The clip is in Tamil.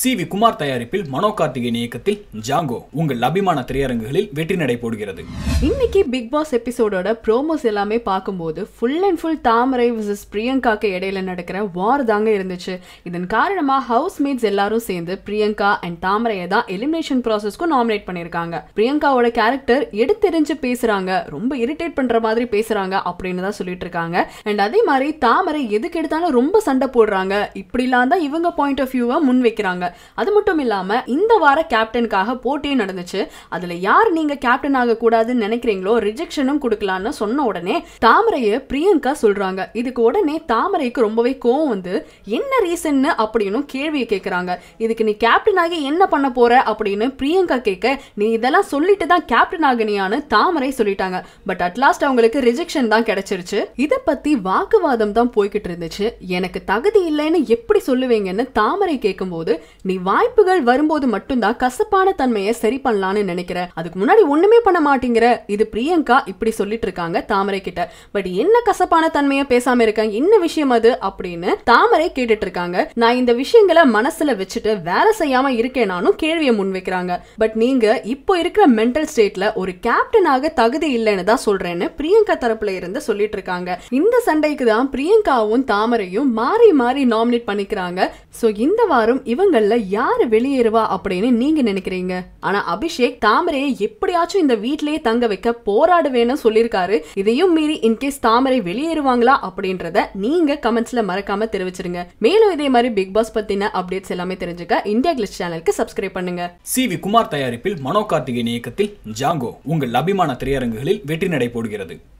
சி வி குமார் தயாரிப்பில் மனோ கார்த்திகேயன் இயக்கத்தில் ஜாங்கோ உங்கள் அபிமான திரையரங்குகளில் வெற்றி நடை போடுகிறது இன்னைக்கு பிக் பாஸ் எபிசோடோட ப்ரோமோஸ் எல்லாமே பார்க்கும்போது full and full Thamarai versus பிரியங்காக்கு இடையில நடக்கிற வார் தாங்க இருந்துச்சு இதன் காரணமா ஹவுஸ் மேட்ஸ் எல்லாரும் சேர்ந்து பிரியங்கா அண்ட் தாமரையை தான் எலிமினேஷன் ப்ராசஸ்க்கும் நாமினேட் பண்ணியிருக்காங்க பிரியங்காவோட கேரக்டர் எடுத்தெறிஞ்சு பேசுறாங்க ரொம்ப இரிட்டேட் பண்ற மாதிரி பேசுறாங்க அப்படின்னு தான் சொல்லிட்டு இருக்காங்க அண்ட் அதே மாதிரி தாமரை எதுக்கு எடுத்தாலும் ரொம்ப சண்டை போடுறாங்க இப்படிலாம் தான் இவங்க பாயிண்ட் ஆஃப் வியூவை முன் வைக்கிறாங்க அது மட்டும் இல்லாம இந்த வார கேப்டனுக்காக போட்டியும் நடந்துச்சு அதுல யார் நீங்க கேப்டன் ஆகக்கூடாதுன்னு நினைக்கிறீங்களோ ரிஜெக்ஷனும் கொடுக்கலாம்னு சொன்ன உடனே தாமரையை பிரியங்கா சொல்றாங்க இதுக்கு உடனே தாமரைக்கு ரொம்பவே கோவம் வந்து என்ன ரீசன் அப்படின்னு கேள்வியை கேட்கிறாங்க இதுக்கு நீ கேப்டன் ஆகி என்ன பண்ண போற அப்படின்னு பிரியங்கா கேட்க நீ இதெல்லாம் சொல்லிட்டு தான் கேப்டன் ஆகினியான்னு தாமரை சொல்லிட்டாங்க பட் அட்லாஸ்ட் அவங்களுக்கு ரிஜெக்ஷன் தான் கிடைச்சிருச்சு இதை பத்தி வாக்குவாதம் தான் போய்கிட்டு இருந்துச்சு எனக்கு தகுதி இல்லைன்னு எப்படி சொல்லுவீங்கன்னு தாமரை கேட்கும்போது நீ வாய்ப்புகள் வரும்போது மட்டும்தான் கசப்பான தன்மையை சரி பண்ணலான்னு நினைக்கிற அதுக்கு முன்னாடி ஒண்ணுமே பண்ண மாட்டேங்கிற இது பிரியங்கா இப்படி சொல்லிட்டு இருக்காங்க தாமரை கிட்ட பட் என்ன கசப்பான தன்மையை பேசாம இருக்காங்க என்ன விஷயம் அது அப்படின்னு தாமரை கேட்டுட்டு இருக்காங்க நான் இந்த விஷயங்களை மனசுல வச்சுட்டு வேலை செய்யாம இருக்கேனானும் கேள்வியை முன்வைக்கிறாங்க பட் நீங்க இப்போ இருக்கிற மென்டல் ஸ்டேட்ல ஒரு கேப்டனாக தகுதி இல்லைன்னு தான் சொல்றேன்னு பிரியங்கா தரப்புல இருந்து சொல்லிட்டு இருக்காங்க இந்த சண்டைக்கு தான் பிரியங்காவும் தாமரையும் மாறி மாறி நாமினேட் பண்ணிக்கிறாங்க சோ இந்த வாரம் இவங்க இவங்கள யாரு வெளியேறுவா அப்படின்னு நீங்க நினைக்கிறீங்க ஆனா அபிஷேக் தாமரையை எப்படியாச்சும் இந்த வீட்லயே தங்க வைக்க போராடுவேன்னு சொல்லியிருக்காரு இதையும் மீறி இன்கேஸ் தாமரை வெளியேறுவாங்களா அப்படின்றத நீங்க கமெண்ட்ஸ்ல மறக்காம தெரிவிச்சிருங்க மேலும் இதே மாதிரி பிக் பாஸ் பத்தின அப்டேட்ஸ் எல்லாமே தெரிஞ்சுக்க இந்தியா கிளிஸ் சேனலுக்கு சப்ஸ்கிரைப் பண்ணுங்க சி வி குமார் தயாரிப்பில் மனோ கார்த்திகேயன் இயக்கத்தில் ஜாங்கோ உங்கள் அபிமான திரையரங்குகளில் வெற்றி நடை போடுகிறது